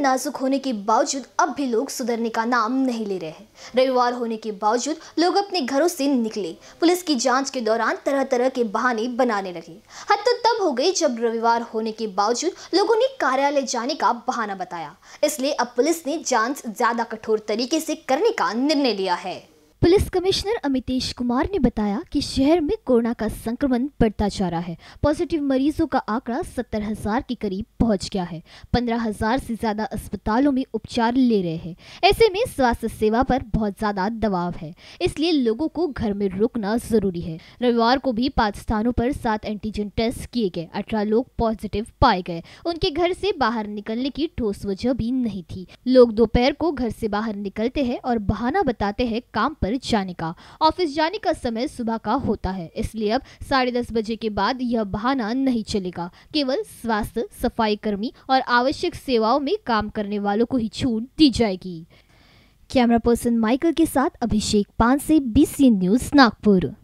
नाजुक होने के बावजूद अब भी लोग सुधरने का नाम नहीं ले रहे हैं रविवार होने के बावजूद लोग अपने घरों से निकले पुलिस की जांच के दौरान तरह तरह के बहाने बनाने लगे हद तो तब हो गई जब रविवार होने के बावजूद लोगों ने कार्यालय जाने का बहाना बताया इसलिए अब पुलिस ने जांच ज्यादा कठोर तरीके से करने का निर्णय लिया है पुलिस कमिश्नर अमितेश कुमार ने बताया कि शहर में कोरोना का संक्रमण बढ़ता जा रहा है पॉजिटिव मरीजों का आंकड़ा सत्तर हजार के करीब पहुंच गया है पंद्रह हजार से ज्यादा अस्पतालों में उपचार ले रहे हैं ऐसे में स्वास्थ्य सेवा पर बहुत ज्यादा दबाव है इसलिए लोगों को घर में रुकना जरूरी है रविवार को भी पाँच स्थानों पर सात एंटीजन टेस्ट किए गए अठारह लोग पॉजिटिव पाए गए उनके घर से बाहर निकलने की ठोस वजह भी नहीं थी लोग दोपहर को घर से बाहर निकलते हैं और बहाना बताते हैं काम पर ऑफिस जाने का ऑफिस जाने का समय सुबह का होता है इसलिए अब साढ़े दस बजे के बाद यह बहाना नहीं चलेगा केवल स्वास्थ्य सफाई कर्मी और आवश्यक सेवाओं में काम करने वालों को ही छूट दी जाएगी कैमरा पर्सन माइकल के साथ अभिषेक पान से बी न्यूज नागपुर